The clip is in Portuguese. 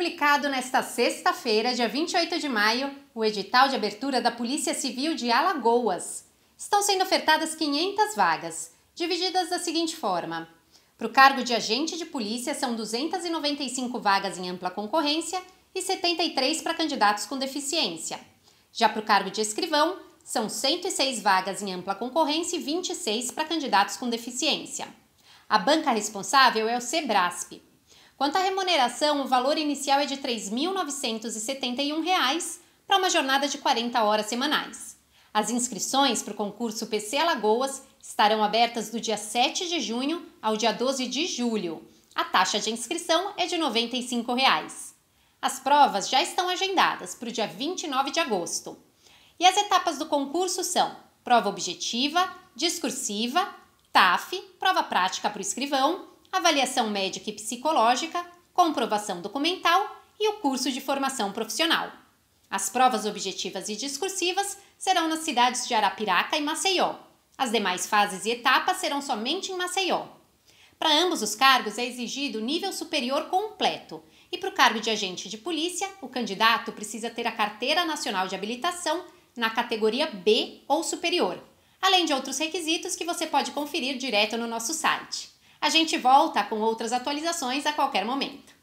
publicado nesta sexta-feira, dia 28 de maio, o edital de abertura da Polícia Civil de Alagoas. Estão sendo ofertadas 500 vagas, divididas da seguinte forma: para o cargo de agente de polícia são 295 vagas em ampla concorrência e 73 para candidatos com deficiência. Já para o cargo de escrivão, são 106 vagas em ampla concorrência e 26 para candidatos com deficiência. A banca responsável é o SEBRASP. Quanto à remuneração, o valor inicial é de R$ 3.971 para uma jornada de 40 horas semanais. As inscrições para o concurso PC Alagoas estarão abertas do dia 7 de junho ao dia 12 de julho. A taxa de inscrição é de R$ 95,00. Reais. As provas já estão agendadas para o dia 29 de agosto. E as etapas do concurso são prova objetiva, discursiva, TAF, prova prática para o escrivão avaliação médica e psicológica, comprovação documental e o curso de formação profissional. As provas objetivas e discursivas serão nas cidades de Arapiraca e Maceió. As demais fases e etapas serão somente em Maceió. Para ambos os cargos é exigido nível superior completo, e para o cargo de agente de polícia, o candidato precisa ter a Carteira Nacional de Habilitação na categoria B ou superior, além de outros requisitos que você pode conferir direto no nosso site. A gente volta com outras atualizações a qualquer momento.